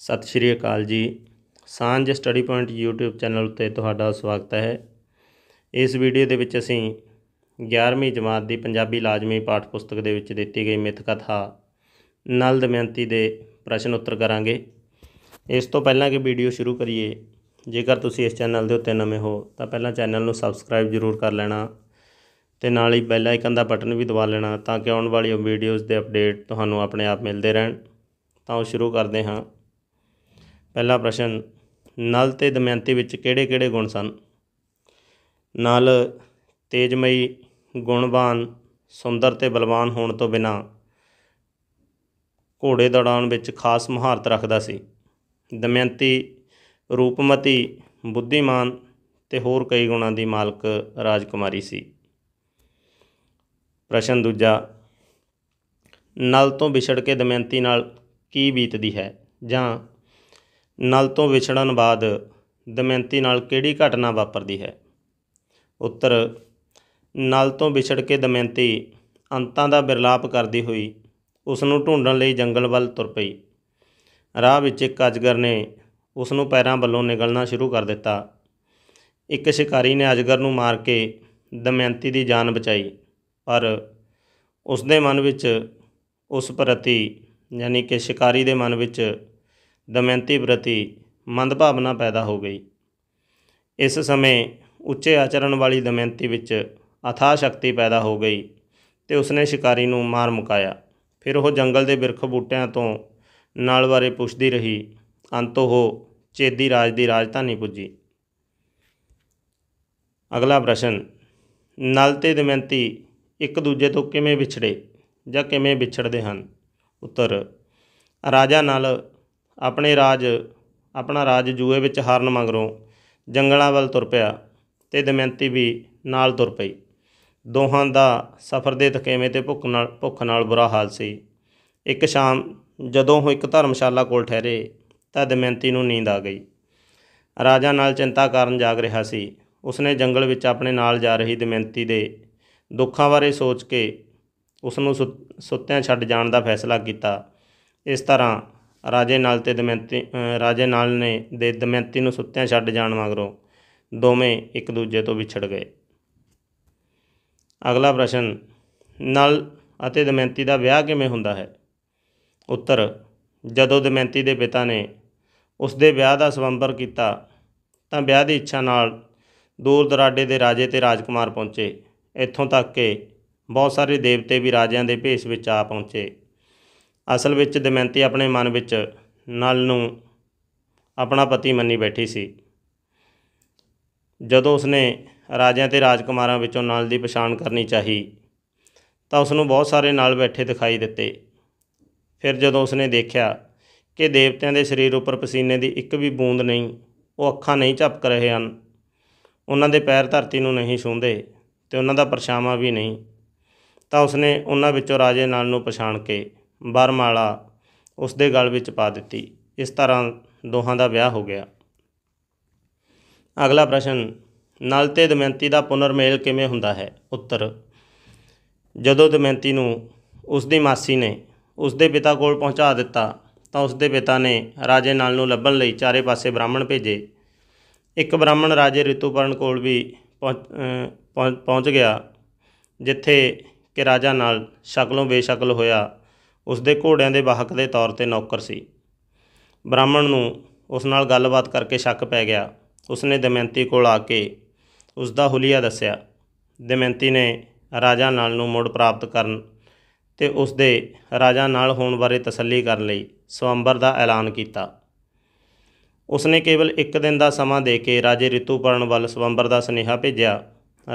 ਸਤਿ ਸ਼੍ਰੀ ਅਕਾਲ ਜੀ ਸਾਂਝ ਸਟੱਡੀ ਪੁਆਇੰਟ YouTube ਚੈਨਲ ਉੱਤੇ ਤੁਹਾਡਾ ਸਵਾਗਤ ਹੈ ਇਸ ਵੀਡੀਓ ਦੇ ਵਿੱਚ ਅਸੀਂ 11ਵੀਂ ਜਮਾਤ ਦੀ ਪੰਜਾਬੀ ਲਾਜ਼ਮੀ ਪਾਠ ਪੁਸਤਕ ਦੇ ਵਿੱਚ ਦਿੱਤੀ ਗਈ ਮਿੱਥ ਕਥਾ ਨਲ ਦਮਯੰਤੀ ਦੇ ਪ੍ਰਸ਼ਨ ਉੱਤਰ ਕਰਾਂਗੇ ਇਸ ਤੋਂ ਪਹਿਲਾਂ ਕਿ ਵੀਡੀਓ ਸ਼ੁਰੂ ਕਰੀਏ ਜੇਕਰ ਤੁਸੀਂ ਇਸ ਚੈਨਲ ਦੇ ਉੱਤੇ ਨਵੇਂ ਹੋ ਤਾਂ ਪਹਿਲਾਂ ਚੈਨਲ ਨੂੰ ਸਬਸਕ੍ਰਾਈਬ ਜ਼ਰੂਰ ਕਰ ਲੈਣਾ ਤੇ ਨਾਲ ਹੀ ਬੈਲ ਆਈਕਨ ਦਾ ਬਟਨ ਵੀ ਦਬਾ ਲੈਣਾ ਤਾਂ ਕਿ ਆਉਣ ਵਾਲੀ ਵੀਡੀਓਜ਼ ਦੇ ਅਪਡੇਟ ਤੁਹਾਨੂੰ ਆਪਣੇ ਆਪ ਮਿਲਦੇ ਰਹਿਣ ਤਾਂ ਉਹ ਸ਼ੁਰੂ ਕਰਦੇ ਹਾਂ ਪਹਿਲਾ ਪ੍ਰਸ਼ਨ ਨਲ ਤੇ ਦਮਯੰਤੀ ਵਿੱਚ ਕਿਹੜੇ-ਕਿਹੜੇ ਗੁਣ ਸਨ ਨਲ ਤੇਜਮਈ ਗੁਣਵਾਨ ਸੁੰਦਰ ਤੇ ਬਲਵਾਨ ਹੋਣ ਤੋਂ ਬਿਨਾ ਘੋੜੇ ਦੌੜਾਉਣ ਵਿੱਚ ਖਾਸ ਮਹਾਰਤ ਰੱਖਦਾ ਸੀ ਦਮਯੰਤੀ ਰੂਪਮਤੀ ਬੁੱਧੀਮਾਨ ਤੇ ਹੋਰ ਕਈ ਗੁਣਾਂ ਦੀ ਮਾਲਕ ਰਾਜਕੁਮਾਰੀ ਸੀ ਪ੍ਰਸ਼ਨ ਦੂਜਾ ਨਲ ਤੋਂ ਵਿਛੜ ਕੇ ਦਮਯੰਤੀ ਨਾਲ ਕੀ ਬੀਤਦੀ ਹੈ ਜਾਂ ਨਲ ਤੋਂ ਵਿਛੜਨ ਬਾਅਦ ਦਮਯੰਤੀ ਨਾਲ ਕਿਹੜੀ ਘਟਨਾ ਵਾਪਰਦੀ ਹੈ ਉੱਤਰ ਨਲ ਤੋਂ ਵਿਛੜ ਕੇ ਦਮਯੰਤੀ ਅੰਤਾਂ ਦਾ ਬਿਰਲਾਪ ਕਰਦੀ ਹੋਈ ਉਸ ਨੂੰ ਢੂੰਡਣ ਲਈ ਜੰਗਲ ਵੱਲ ਤੁਰ ਪਈ ਰਾਹ ਵਿੱਚ ਇੱਕ ਅਜਗਰ ਨੇ ਉਸ ਨੂੰ ਪੈਰਾਂ ਵੱਲੋਂ ਨਿਗਲਣਾ ਸ਼ੁਰੂ ਕਰ ਦਿੱਤਾ ਇੱਕ ਸ਼ਿਕਾਰੀ ਨੇ ਅਜਗਰ ਨੂੰ ਮਾਰ ਕੇ ਦਮਯੰਤੀ ਦੀ ਜਾਨ ਬਚਾਈ ਪਰ ਉਸ ਦੇ ਮਨ ਵਿੱਚ ਉਸ ਪ੍ਰਤੀ ਯਾਨੀ ਕਿ ਸ਼ਿਕਾਰੀ ਦੇ ਮਨ ਵਿੱਚ ਦਮਯੰਤੀ ਪ੍ਰਤੀ ਮੰਦ ਭਾਵਨਾ ਪੈਦਾ ਹੋ ਗਈ ਇਸ ਸਮੇਂ ਉੱਚੇ ਆਚਰਣ ਵਾਲੀ ਦਮਯੰਤੀ ਵਿੱਚ ਅਥਾ ਸ਼ਕਤੀ ਪੈਦਾ ਹੋ ਗਈ ਤੇ ਉਸਨੇ ਸ਼ਿਕਾਰੀ ਨੂੰ ਮਾਰ ਮੁਕਾਇਆ ਫਿਰ ਉਹ ਜੰਗਲ ਦੇ ਬਿਰਖ ਬੂਟਿਆਂ ਤੋਂ ਨਾਲ ਬਾਰੇ ਪੁੱਛਦੀ ਰਹੀ ਅੰਤ ਉਹ ਚੇਦੀ ਰਾਜ ਦੀ ਰਾਜਧਾਨੀ ਪੁੱਜੀ ਅਗਲਾ ਪ੍ਰਸ਼ਨ ਨਲ ਤੇ ਦਮਯੰਤੀ ਇੱਕ ਦੂਜੇ ਤੋਂ ਕਿਵੇਂ ਵਿਛੜੇ ਜਾਂ ਕਿਵੇਂ ਵਿਛੜਦੇ ਹਨ ਉੱਤਰ ਰਾਜਾ ਨਾਲ ਆਪਣੇ ਰਾਜ ਆਪਣਾ ਰਾਜ ਜੂਏ ਵਿੱਚ ਹਾਰਨ ਮੰਗਰੋਂ ਜੰਗਲਾਂ ਵੱਲ ਤੁਰ ਪਿਆ ਤੇ ਦਮਯੰਤੀ ਵੀ ਨਾਲ ਤੁਰ ਪਈ ਦੋਹਾਂ ਦਾ ਸਫ਼ਰ ਦੇ ਥਕੇਵੇਂ ਤੇ ਭੁੱਖ ਨਾਲ ਭੁੱਖ ਨਾਲ ਬੁਰਾ ਹਾਲ ਸੀ ਇੱਕ ਸ਼ਾਮ ਜਦੋਂ ਉਹ ਇੱਕ ਧਰਮਸ਼ਾਲਾ ਕੋਲ ਠਹਿਰੇ ਤਾਂ ਦਮਯੰਤੀ ਨੂੰ ਨੀਂਦ ਆ ਗਈ ਰਾਜਾ ਨਾਲ ਚਿੰਤਾ ਕਰਨ ਜਾਗ ਰਿਹਾ ਸੀ ਉਸਨੇ ਜੰਗਲ ਵਿੱਚ ਆਪਣੇ ਨਾਲ ਜਾ ਰਹੀ ਦਮਯੰਤੀ ਦੇ ਦੁੱਖਾਂ ਬਾਰੇ ਸੋਚ ਕੇ ਉਸ ਨੂੰ ਸੁੱਤਿਆਂ ਛੱਡ ਜਾਣ ਦਾ ਫੈਸਲਾ ਕੀਤਾ ਇਸ ਤਰ੍ਹਾਂ ਰਾਜੇ ਨਾਲ ਤੇ ਦਮਯੰਤੀ ਰਾਜੇ ਨਾਲ ਨੇ ਦੇ ਦਮਯੰਤੀ ਨੂੰ ਸੁੱਤਿਆਂ ਛੱਡ ਜਾਣ ਮਗਰੋਂ ਦੋਵੇਂ ਇੱਕ ਦੂਜੇ ਤੋਂ ਵਿਛੜ ਗਏ ਅਗਲਾ ਪ੍ਰਸ਼ਨ ਨਲ ਅਤੇ ਦਮਯੰਤੀ ਦਾ ਵਿਆਹ ਕਿਵੇਂ ਹੁੰਦਾ ਹੈ ਉੱਤਰ ਜਦੋਂ ਦਮਯੰਤੀ ਦੇ ਪਿਤਾ ਨੇ ਉਸ ਦੇ ਵਿਆਹ ਦਾ ਸਵੰਬਰ ਕੀਤਾ ਤਾਂ ਵਿਆਹ ਦੀ ਇੱਛਾ ਨਾਲ ਦੂਰ ਦਰਾਡੇ ਦੇ ਰਾਜੇ ਤੇ ਰਾਜਕੁਮਾਰ ਪਹੁੰਚੇ ਇੱਥੋਂ ਤੱਕ ਕਿ ਬਹੁਤ ਸਾਰੇ ਦੇਵਤੇ ਵੀ ਰਾਜਿਆਂ ਦੇ ਭੇਸ ਵਿੱਚ ਆ ਪਹੁੰਚੇ ਅਸਲ ਵਿੱਚ ਦਮਯੰਤੀ ਆਪਣੇ ਮਨ ਵਿੱਚ ਨਲ ਨੂੰ ਆਪਣਾ ਪਤੀ ਮੰਨੀ ਬੈਠੀ ਸੀ ਜਦੋਂ ਉਸਨੇ ਰਾਜਿਆਂ ਤੇ ਰਾਜਕੁਮਾਰਾਂ ਵਿੱਚੋਂ ਨਲ ਦੀ ਪਛਾਣ ਕਰਨੀ ਚਾਹੀ ਤਾਂ ਉਸ ਨੂੰ ਬਹੁਤ ਸਾਰੇ ਨਾਲ ਬੈਠੇ ਦਿਖਾਈ ਦਿੱਤੇ ਫਿਰ ਜਦੋਂ ਉਸਨੇ ਦੇਖਿਆ ਕਿ ਦੇਵਤਿਆਂ ਦੇ ਸਰੀਰ ਉੱਪਰ ਪਸੀਨੇ ਦੀ ਇੱਕ ਵੀ ਬੂੰਦ ਨਹੀਂ ਉਹ ਅੱਖਾਂ ਨਹੀਂ ਝਪਕ ਰਹੇ ਹਨ ਉਹਨਾਂ ਦੇ ਪੈਰ ਧਰਤੀ ਨੂੰ ਨਹੀਂ ਛੂੰਦੇ ਤੇ ਉਹਨਾਂ ਦਾ ਪਰਛਾਵਾਂ ਵੀ ਨਹੀਂ ਤਾਂ ਉਸਨੇ ਉਹਨਾਂ ਵਿੱਚੋਂ ਰਾਜੇ ਨਾਲ ਨੂੰ ਪਛਾਣ ਕੇ ਬਰਮਾਲਾ ਉਸ ਦੇ ਗਲ ਵਿੱਚ ਪਾ ਦਿੱਤੀ ਇਸ ਤਰ੍ਹਾਂ ਦੋਹਾਂ ਦਾ ਵਿਆਹ ਹੋ ਗਿਆ ਅਗਲਾ ਪ੍ਰਸ਼ਨ ਨਲ ਤੇ ਦਮਯੰਤੀ ਦਾ ਪੁਨਰਮੇਲ ਕਿਵੇਂ ਹੁੰਦਾ ਹੈ ਉੱਤਰ ਜਦੋਂ ਦਮਯੰਤੀ ਨੂੰ ਉਸ ਦੀ ਮਾਸੀ ਨੇ ਉਸ ਦੇ ਪਿਤਾ ਕੋਲ ਪਹੁੰਚਾ ਦਿੱਤਾ ਤਾਂ ਉਸ ਦੇ ਪਿਤਾ ਨੇ ਰਾਜੇ ਨਾਲ ਨੂੰ ਲੱਭਣ ਲਈ ਚਾਰੇ ਪਾਸੇ ਬ੍ਰਾਹਮਣ ਭੇਜੇ ਇੱਕ ਬ੍ਰਾਹਮਣ ਰਾਜੇ ਰਿਤੂਪਰਣ ਕੋਲ ਵੀ ਪਹੁੰਚ ਗਿਆ ਜਿੱਥੇ ਕਿ ਰਾਜਾ ਨਾਲ ਸ਼ਕਲੋਂ ਬੇਸ਼ਕਲ ਹੋਇਆ ਉਸ ਦੇ ਘੋੜਿਆਂ ਦੇ ਵਾਹਕ ਦੇ ਤੌਰ ਤੇ ਨੌਕਰ ਸੀ ਬ੍ਰਾਹਮਣ ਨੂੰ ਉਸ ਨਾਲ ਗੱਲਬਾਤ ਕਰਕੇ ਸ਼ੱਕ ਪੈ ਗਿਆ ਉਸਨੇ ਦਮਯੰਤੀ ਕੋਲ ਆ ਕੇ ਉਸ ਦਾ ਹੁਲੀਆ ਦੱਸਿਆ ਦਮਯੰਤੀ ਨੇ ਰਾਜਾ ਨਾਲ ਨੂੰ ਮੋੜ ਪ੍ਰਾਪਤ ਕਰਨ ਤੇ ਉਸ ਦੇ ਰਾਜਾ ਨਾਲ ਹੋਣ ਬਾਰੇ ਤਸੱਲੀ ਕਰਨ ਲਈ ਸਵੰਬਰ ਦਾ ਐਲਾਨ ਕੀਤਾ ਉਸਨੇ ਕੇਵਲ ਇੱਕ ਦਿਨ ਦਾ ਸਮਾਂ ਦੇ ਕੇ ਰਾਜੇ ਰਿਤੂਪਰਣ ਵੱਲ ਸਵੰਬਰ ਦਾ ਸੁਨੇਹਾ ਭੇਜਿਆ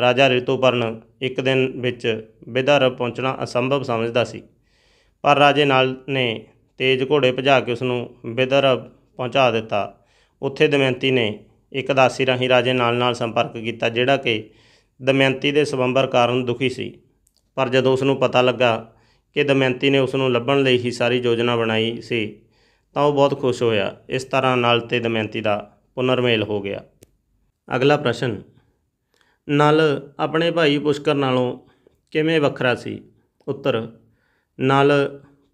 ਰਾਜਾ ਰਿਤੂਪਰਨ ਇੱਕ ਦਿਨ ਵਿੱਚ ਵਿਦਰਭ ਪਹੁੰਚਣਾ ਅਸੰਭਵ ਸਮਝਦਾ ਸੀ ਪਰ ਰਾਜੇ ਨਾਲ ਨੇ ਤੇਜ ਘੋੜੇ ਭਜਾ ਕੇ ਉਸ ਨੂੰ ਵਿਦਰਭ ਪਹੁੰਚਾ ਦਿੱਤਾ ਉੱਥੇ ਦਮਯੰਤੀ ਨੇ ਇੱਕ ਦਾਸੀ ਰਾਹੀਂ ਰਾਜੇ ਨਾਲ ਨਾਲ ਸੰਪਰਕ ਕੀਤਾ ਜਿਹੜਾ ਕਿ ਦਮਯੰਤੀ ਦੇ ਸਵੰਬਰ ਕਾਰਨ ਦੁਖੀ ਸੀ ਪਰ ਜਦੋਂ ਉਸ ਨੂੰ ਪਤਾ ਲੱਗਾ ਕਿ ਦਮਯੰਤੀ ਨੇ ਉਸ ਨੂੰ ਲੱਭਣ ਲਈ ਹੀ ਸਾਰੀ ਯੋਜਨਾ ਬਣਾਈ ਸੀ ਤਾਂ ਉਹ ਬਹੁਤ ਖੁਸ਼ ਹੋਇਆ ਇਸ ਤਰ੍ਹਾਂ ਨਾਲ ਤੇ ਦਮਯੰਤੀ ਦਾ ਪੁਨਰਮੇਲ ਹੋ ਗਿਆ ਅਗਲਾ ਪ੍ਰਸ਼ਨ ਨਲ ਆਪਣੇ ਭਾਈ ਪੁਸ਼ਕਰ ਨਾਲੋਂ ਕਿਵੇਂ ਵੱਖਰਾ ਸੀ ਉੱਤਰ ਨਲ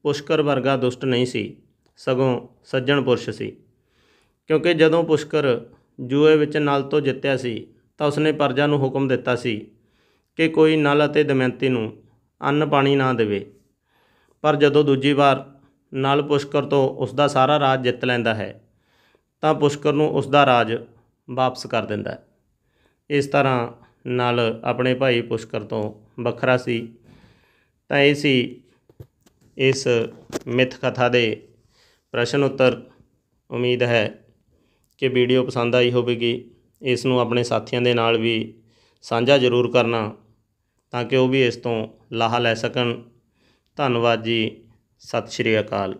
ਪੁਸ਼ਕਰ ਵਰਗਾ ਦੁਸ਼ਟ ਨਹੀਂ ਸੀ ਸਗੋਂ ਸੱਜਣ ਪੁਰਸ਼ ਸੀ ਕਿਉਂਕਿ ਜਦੋਂ ਪੁਸ਼ਕਰ ਜੂਏ ਵਿੱਚ ਨਲ ਤੋਂ ਜਿੱਤਿਆ ਸੀ ਤਾਂ ਉਸਨੇ ਪਰਜਾ ਨੂੰ ਹੁਕਮ ਦਿੱਤਾ ਸੀ ਕਿ ਕੋਈ ਨਲ ਅਤੇ ਦਮਯੰਤੀ ਨੂੰ ਅੰਨ ਪਾਣੀ ਨਾ ਦੇਵੇ ਪਰ ਜਦੋਂ ਦੂਜੀ ਵਾਰ ਨਲ ਪੁਸ਼ਕਰ ਤੋਂ ਉਸ ਦਾ ਸਾਰਾ ਰਾਜ ਜਿੱਤ ਲੈਂਦਾ ਹੈ ਤਾਂ ਪੁਸ਼ਕਰ ਨੂੰ ਉਸ ਦਾ ਰਾਜ ਵਾਪਸ ਕਰ ਦਿੰਦਾ ਹੈ ਇਸ ਤਰ੍ਹਾਂ ਨਾਲ ਆਪਣੇ ਭਾਈ ਪੁਸ਼ਕਰ ਤੋਂ ਵੱਖਰਾ ਸੀ ਤਾਂ ਇਹ ਸੀ ਇਸ ਮਿੱਥ ਕਥਾ ਦੇ ਪ੍ਰਸ਼ਨ ਉੱਤਰ ਉਮੀਦ ਹੈ ਕਿ ਵੀਡੀਓ ਪਸੰਦ ਆਈ ਹੋਵੇਗੀ ਇਸ ਨੂੰ ਆਪਣੇ ਸਾਥੀਆਂ ਦੇ ਨਾਲ ਵੀ ਸਾਂਝਾ ਜ਼ਰੂਰ ਕਰਨਾ ਤਾਂ ਕਿ ਉਹ ਵੀ ਇਸ ਤੋਂ ਲਾਹਾ ਲੈ ਸਕਣ ਧੰਨਵਾਦ ਜੀ ਸਤਿ ਸ਼੍ਰੀ ਅਕਾਲ